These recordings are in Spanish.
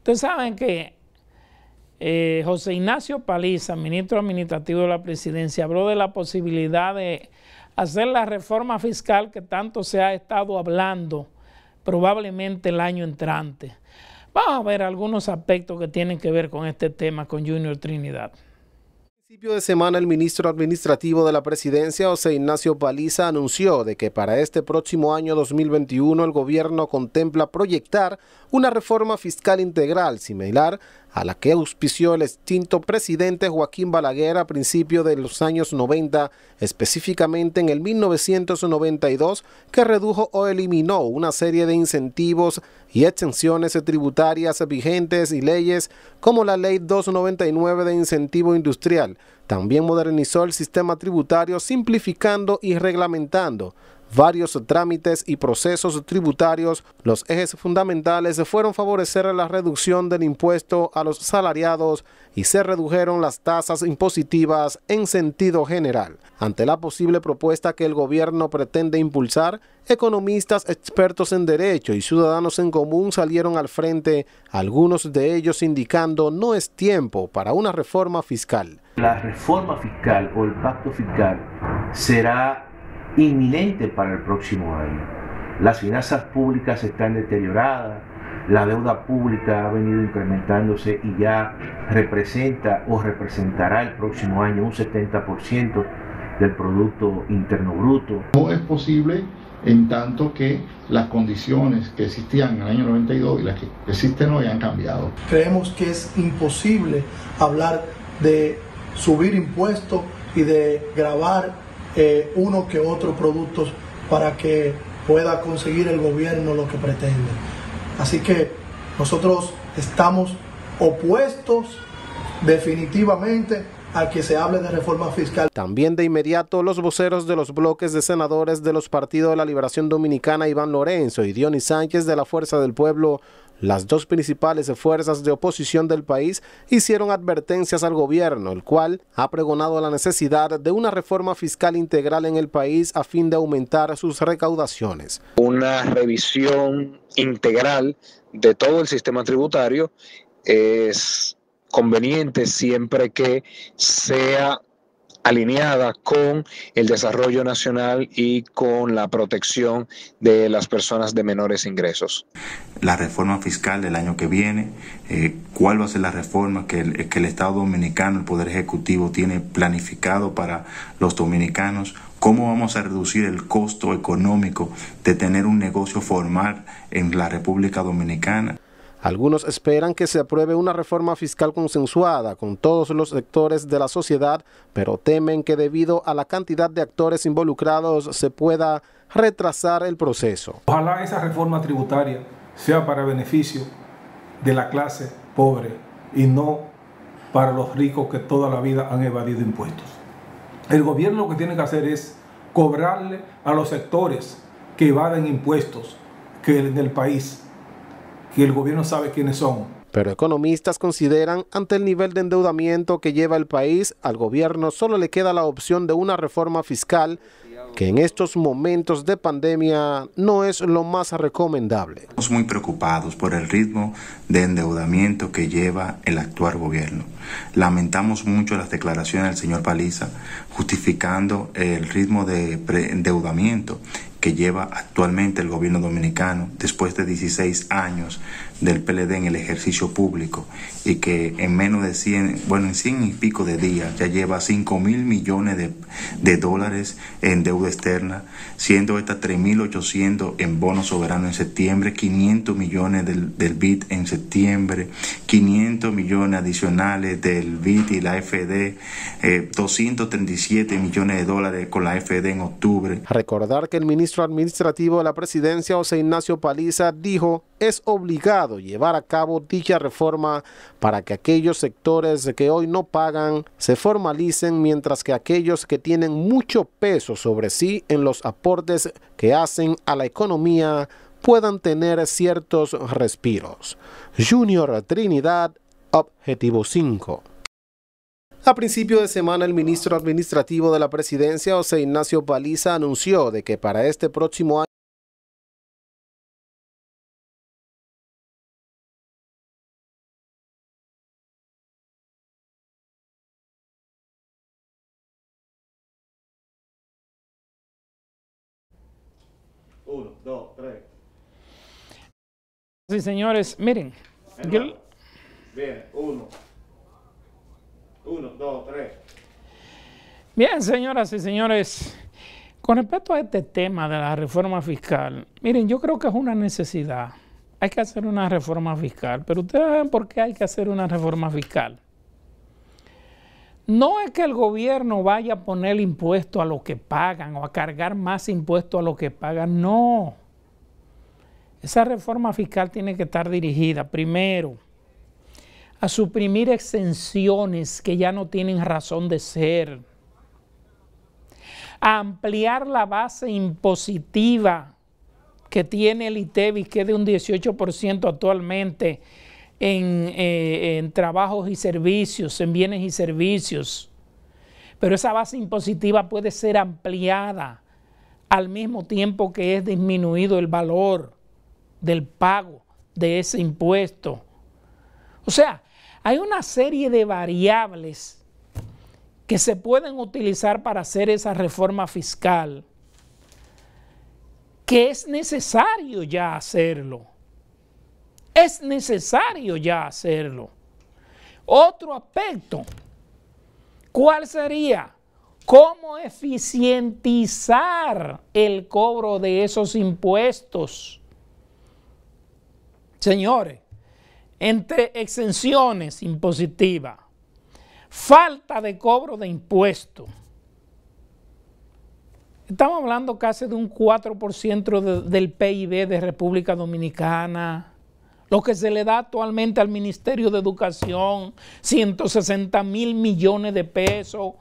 Ustedes saben que eh, José Ignacio Paliza, ministro administrativo de la presidencia, habló de la posibilidad de hacer la reforma fiscal que tanto se ha estado hablando probablemente el año entrante. Vamos a ver algunos aspectos que tienen que ver con este tema con Junior Trinidad principio de semana el ministro administrativo de la presidencia, José Ignacio Paliza, anunció de que para este próximo año 2021 el gobierno contempla proyectar una reforma fiscal integral similar a la que auspició el extinto presidente Joaquín Balaguer a principios de los años 90, específicamente en el 1992, que redujo o eliminó una serie de incentivos y exenciones tributarias vigentes y leyes como la Ley 299 de Incentivo Industrial. También modernizó el sistema tributario simplificando y reglamentando varios trámites y procesos tributarios, los ejes fundamentales fueron favorecer la reducción del impuesto a los salariados y se redujeron las tasas impositivas en sentido general. Ante la posible propuesta que el gobierno pretende impulsar, economistas, expertos en derecho y ciudadanos en común salieron al frente, algunos de ellos indicando no es tiempo para una reforma fiscal. La reforma fiscal o el pacto fiscal será inminente para el próximo año. Las finanzas públicas están deterioradas, la deuda pública ha venido incrementándose y ya representa o representará el próximo año un 70% del Producto Interno Bruto. No es posible en tanto que las condiciones que existían en el año 92 y las que existen hoy han cambiado. Creemos que es imposible hablar de subir impuestos y de grabar eh, uno que otro productos para que pueda conseguir el gobierno lo que pretende. Así que nosotros estamos opuestos definitivamente a que se hable de reforma fiscal. También de inmediato los voceros de los bloques de senadores de los partidos de la Liberación Dominicana Iván Lorenzo y Dionis Sánchez de la Fuerza del Pueblo las dos principales fuerzas de oposición del país hicieron advertencias al gobierno, el cual ha pregonado la necesidad de una reforma fiscal integral en el país a fin de aumentar sus recaudaciones. Una revisión integral de todo el sistema tributario es conveniente siempre que sea alineada con el desarrollo nacional y con la protección de las personas de menores ingresos. La reforma fiscal del año que viene, eh, ¿cuál va a ser la reforma que el Estado dominicano, el Poder Ejecutivo, tiene planificado para los dominicanos? ¿Cómo vamos a reducir el costo económico de tener un negocio formal en la República Dominicana? Algunos esperan que se apruebe una reforma fiscal consensuada con todos los sectores de la sociedad, pero temen que debido a la cantidad de actores involucrados se pueda retrasar el proceso. Ojalá esa reforma tributaria sea para beneficio de la clase pobre y no para los ricos que toda la vida han evadido impuestos. El gobierno lo que tiene que hacer es cobrarle a los sectores que evaden impuestos que en el país que el gobierno sabe quiénes son. Pero economistas consideran, ante el nivel de endeudamiento que lleva el país, al gobierno solo le queda la opción de una reforma fiscal que en estos momentos de pandemia no es lo más recomendable. Estamos muy preocupados por el ritmo de endeudamiento que lleva el actual gobierno. Lamentamos mucho las declaraciones del señor Paliza justificando el ritmo de endeudamiento que lleva actualmente el gobierno dominicano después de 16 años del PLD en el ejercicio público y que en menos de 100, bueno, en 100 y pico de días ya lleva 5 mil millones de, dólares en externa, siendo estas 3.800 en bonos soberanos en septiembre, 500 millones del, del BID en septiembre, 500 millones adicionales del BID y la FD, 237 eh, millones de dólares con la FD en octubre. Recordar que el ministro administrativo de la presidencia, José Ignacio Paliza, dijo es obligado llevar a cabo dicha reforma para que aquellos sectores que hoy no pagan se formalicen mientras que aquellos que tienen mucho peso sobre sí en los aportes que hacen a la economía puedan tener ciertos respiros. Junior Trinidad, Objetivo 5. A principio de semana, el ministro administrativo de la presidencia, José Ignacio Paliza, anunció de que para este próximo año Sí, señores, miren. Bien, uno. Uno, dos, tres. Bien, señoras y señores, con respecto a este tema de la reforma fiscal, miren, yo creo que es una necesidad. Hay que hacer una reforma fiscal, pero ustedes saben por qué hay que hacer una reforma fiscal. No es que el gobierno vaya a poner impuesto a lo que pagan o a cargar más impuesto a lo que pagan, no. Esa reforma fiscal tiene que estar dirigida primero a suprimir exenciones que ya no tienen razón de ser, a ampliar la base impositiva que tiene el ITEVI, que es de un 18% actualmente en, eh, en trabajos y servicios, en bienes y servicios. Pero esa base impositiva puede ser ampliada al mismo tiempo que es disminuido el valor del pago de ese impuesto. O sea, hay una serie de variables que se pueden utilizar para hacer esa reforma fiscal, que es necesario ya hacerlo. Es necesario ya hacerlo. Otro aspecto, ¿cuál sería? ¿Cómo eficientizar el cobro de esos impuestos? Señores, entre exenciones impositivas, falta de cobro de impuestos, estamos hablando casi de un 4% del PIB de República Dominicana, lo que se le da actualmente al Ministerio de Educación, 160 mil millones de pesos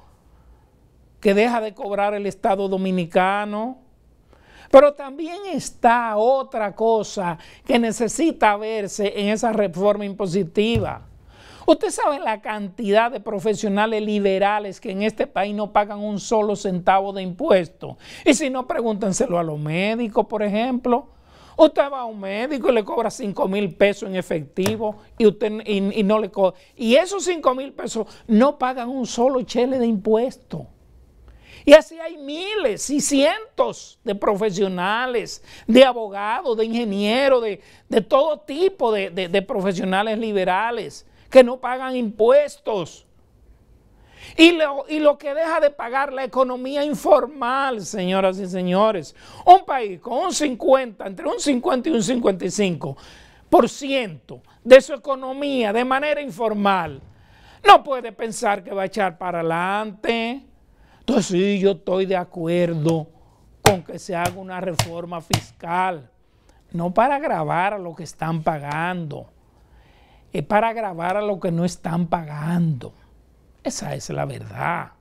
que deja de cobrar el Estado Dominicano. Pero también está otra cosa que necesita verse en esa reforma impositiva. Usted sabe la cantidad de profesionales liberales que en este país no pagan un solo centavo de impuesto. Y si no, pregúntenselo a los médicos, por ejemplo. Usted va a un médico y le cobra 5 mil pesos en efectivo y no le Y esos 5 mil pesos no pagan un solo chele de impuesto. Y así hay miles y cientos de profesionales, de abogados, de ingenieros, de, todo tipo de, profesionales liberales que no pagan impuestos. Y lo, y lo, que deja de pagar la economía informal, señoras y señores. Un país con un 50, entre un 50 y un 55 por ciento de su economía de manera informal, no puede pensar que va a echar para adelante. Entonces sí, yo estoy de acuerdo con que se haga una reforma fiscal, no para agravar a lo que están pagando, es para agravar a lo que no están pagando. Esa es la verdad.